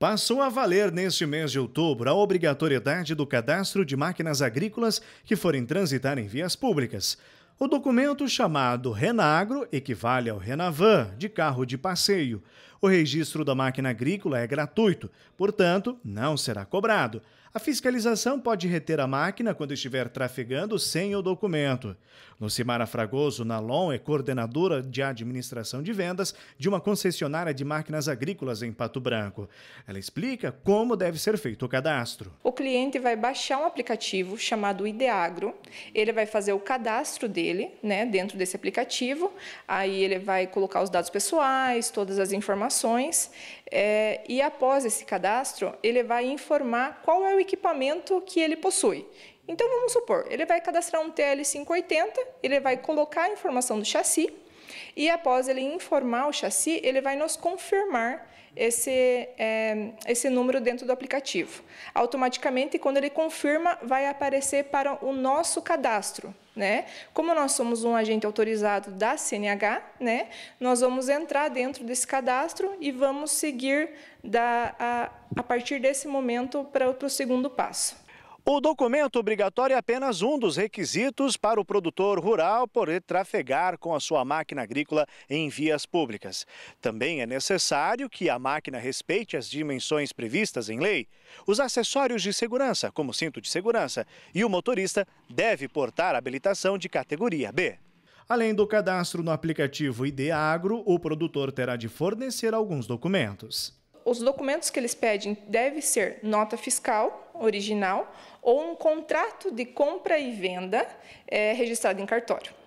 Passou a valer neste mês de outubro a obrigatoriedade do cadastro de máquinas agrícolas que forem transitar em vias públicas. O documento chamado Renagro equivale ao Renavan, de carro de passeio. O registro da máquina agrícola é gratuito, portanto, não será cobrado. A fiscalização pode reter a máquina quando estiver trafegando sem o documento. Lucimara Fragoso Nalon é coordenadora de administração de vendas de uma concessionária de máquinas agrícolas em Pato Branco. Ela explica como deve ser feito o cadastro. O cliente vai baixar um aplicativo chamado Ideagro, ele vai fazer o cadastro dele né, dentro desse aplicativo, aí ele vai colocar os dados pessoais, todas as informações, é, e após esse cadastro, ele vai informar qual é o equipamento que ele possui. Então, vamos supor, ele vai cadastrar um TL580, ele vai colocar a informação do chassi, e após ele informar o chassi, ele vai nos confirmar esse, é, esse número dentro do aplicativo. Automaticamente, quando ele confirma, vai aparecer para o nosso cadastro. Né? Como nós somos um agente autorizado da CNH, né, nós vamos entrar dentro desse cadastro e vamos seguir da, a, a partir desse momento para, para o segundo passo. O documento obrigatório é apenas um dos requisitos para o produtor rural poder trafegar com a sua máquina agrícola em vias públicas. Também é necessário que a máquina respeite as dimensões previstas em lei. Os acessórios de segurança, como cinto de segurança, e o motorista deve portar habilitação de categoria B. Além do cadastro no aplicativo ID Agro, o produtor terá de fornecer alguns documentos. Os documentos que eles pedem devem ser nota fiscal, original ou um contrato de compra e venda é, registrado em cartório.